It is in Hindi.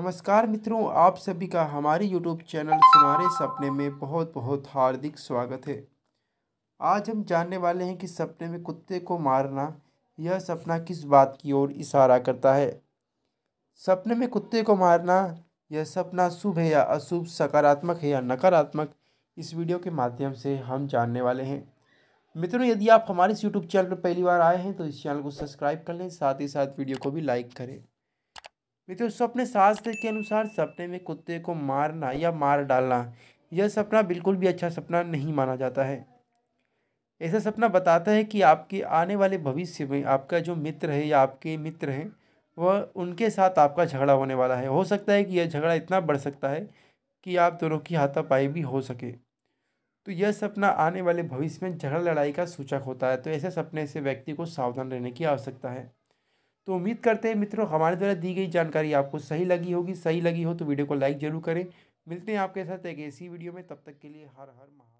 नमस्कार मित्रों आप सभी का हमारे यूट्यूब चैनल सुनारे सपने में बहुत बहुत हार्दिक स्वागत है आज हम जानने वाले हैं कि सपने में कुत्ते को मारना यह सपना किस बात की ओर इशारा करता है सपने में कुत्ते को मारना यह सपना शुभ है या अशुभ सकारात्मक है या नकारात्मक इस वीडियो के माध्यम से हम जानने वाले हैं मित्रों यदि आप हमारे इस यूट्यूब चैनल पर पहली बार आए हैं तो इस चैनल को सब्सक्राइब कर लें साथ ही साथ वीडियो को भी लाइक करें मित्रों सपने शास्त्र के अनुसार सपने में कुत्ते को मारना या मार डालना यह सपना बिल्कुल भी अच्छा सपना नहीं माना जाता है ऐसा सपना बताता है कि आपके आने वाले भविष्य में आपका जो मित्र है या आपके मित्र हैं वह उनके साथ आपका झगड़ा होने वाला है हो सकता है कि यह झगड़ा इतना बढ़ सकता है कि आप दोनों की हाथापाई भी हो सके तो यह सपना आने वाले भविष्य में झगड़ा लड़ाई का सूचक होता है तो ऐसे सपने से व्यक्ति को सावधान रहने की आवश्यकता है तो उम्मीद करते हैं मित्रों हमारे द्वारा दी गई जानकारी आपको सही लगी होगी सही लगी हो तो वीडियो को लाइक जरूर करें मिलते हैं आपके साथ एक ऐसी वीडियो में तब तक के लिए हर हर महा